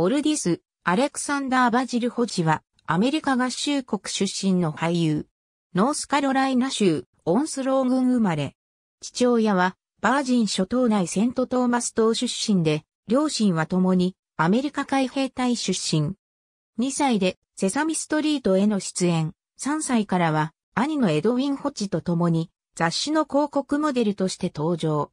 オルディス、アレクサンダー・バジル・ホジは、アメリカ合衆国出身の俳優。ノースカロライナ州、オンスロー郡生まれ。父親は、バージン諸島内セントトーマス島出身で、両親は共に、アメリカ海兵隊出身。2歳で、セサミストリートへの出演。3歳からは、兄のエドウィン・ホチと共に、雑誌の広告モデルとして登場。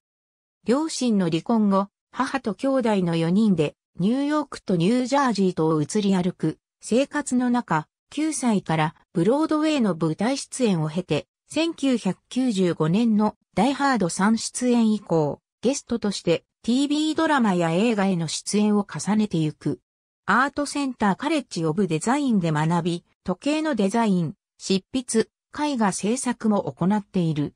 両親の離婚後、母と兄弟の4人でニューヨークとニュージャージーとを移り歩く生活の中、9歳からブロードウェイの舞台出演を経て、1995年のダイハード3出演以降、ゲストとして TV ドラマや映画への出演を重ねてゆく。アートセンターカレッジオブデザインで学び、時計のデザイン、執筆、絵画制作も行っている。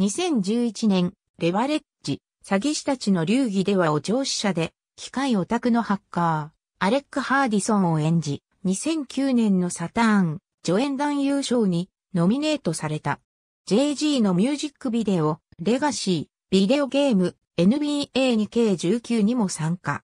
2011年、レバレッジ、詐欺師たちの流儀ではお上司者で、機械オタクのハッカー、アレック・ハーディソンを演じ、2009年のサターン、助演男優賞にノミネートされた。JG のミュージックビデオ、レガシー、ビデオゲーム、NBA に計19にも参加。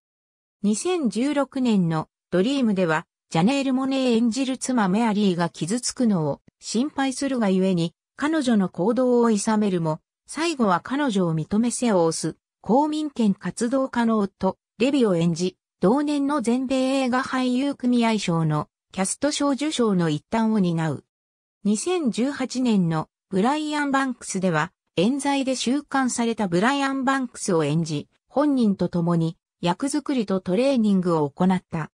2016年のドリームでは、ジャネール・モネー演じる妻メアリーが傷つくのを心配するがゆえに、彼女の行動を諌めるも、最後は彼女を認め背を押す、公民権活動家の夫、レビを演じ、同年の全米映画俳優組合賞のキャスト賞受賞の一端を担う。2018年のブライアン・バンクスでは、冤罪で収監されたブライアン・バンクスを演じ、本人と共に役作りとトレーニングを行った。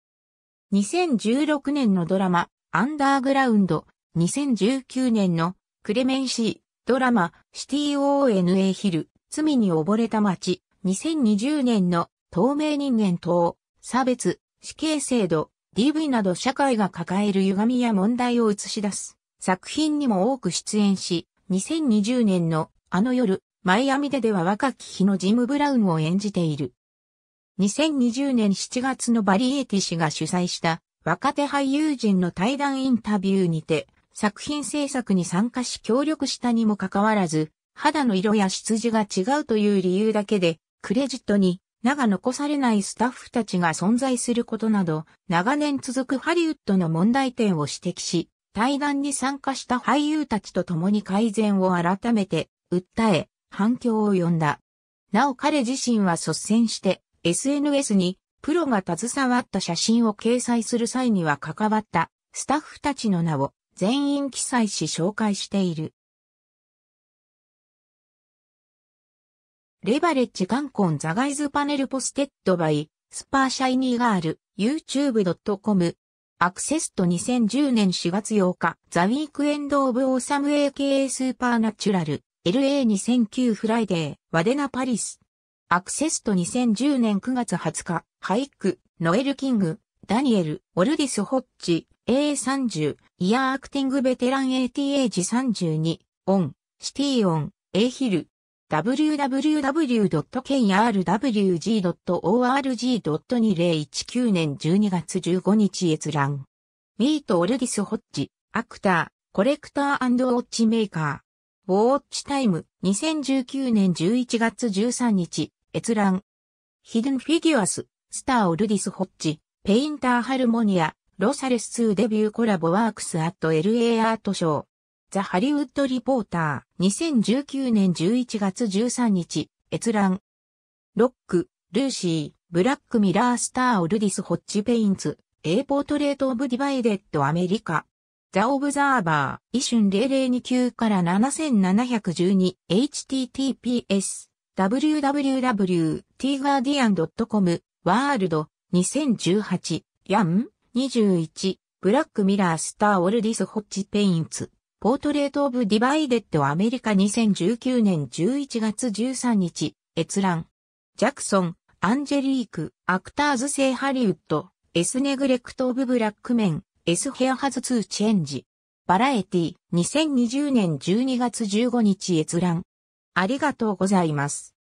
2016年のドラマ、アンダーグラウンド、2019年のクレメンシー、ドラマ、シティオ ONA ヒル、罪に溺れた街、2020年の透明人間等、差別、死刑制度、DV など社会が抱える歪みや問題を映し出す作品にも多く出演し、2020年のあの夜、マイアミででは若き日のジム・ブラウンを演じている。2020年7月のバリエティ氏が主催した若手俳優陣の対談インタビューにて作品制作に参加し協力したにもかかわらず肌の色や羊が違うという理由だけでクレジットに名が残されないスタッフたちが存在することなど、長年続くハリウッドの問題点を指摘し、対談に参加した俳優たちと共に改善を改めて訴え、反響を呼んだ。なお彼自身は率先して SNS にプロが携わった写真を掲載する際には関わったスタッフたちの名を全員記載し紹介している。レバレッジコン・ザガイズパネルポステッドバイ、スパーシャイニーガール、youtube.com。アクセスト2010年4月8日、ザ・ウィークエンド・オブ・オーサム AKA スーパーナチュラル、LA2009 フライデー、ワデナ・パリス。アクセスト2010年9月20日、ハイク、ノエル・キング、ダニエル、オルディス・ホッチ、A30、イヤーアクティングベテラン ATH32、オン、シティオン、A ヒル、www.krwg.org.2019 年12月15日閲覧。ミート・オルディス・ホッジ、アクター、コレクターウォッチメーカー。ウォッチタイム、2019年11月13日、閲覧。ヒドゥン・フィギュアス、スター・オルディス・ホッジ、ペインター・ハルモニア、ロサレス2デビューコラボワークスアット LA アートショー。ザ・ハリウッド・リポーター、2019年11月13日、閲覧。ロック、ルーシー、ブラック・ミラー・スター・オルディス・ホッチ・ペインツ、エイ・ポートレート・オブ・ディバイデッ e アメリカ。ザ・オブザーバー、イシュン0029から7712、https、www.tguardian.com、ワールド、2018、ヤン、21、ブラック・ミラー・スター・オルディス・ホッチ・ペインツ。ポートレート・オブ・ディバイデッド・アメリカ2019年11月13日、閲覧。ジャクソン、アンジェリーク、アクターズ性ハリウッド、エスネグレクト・オブ・ブラックメン、エス・ヘア・ハズ・ツー・チェンジ。バラエティ、2020年12月15日閲覧。ありがとうございます。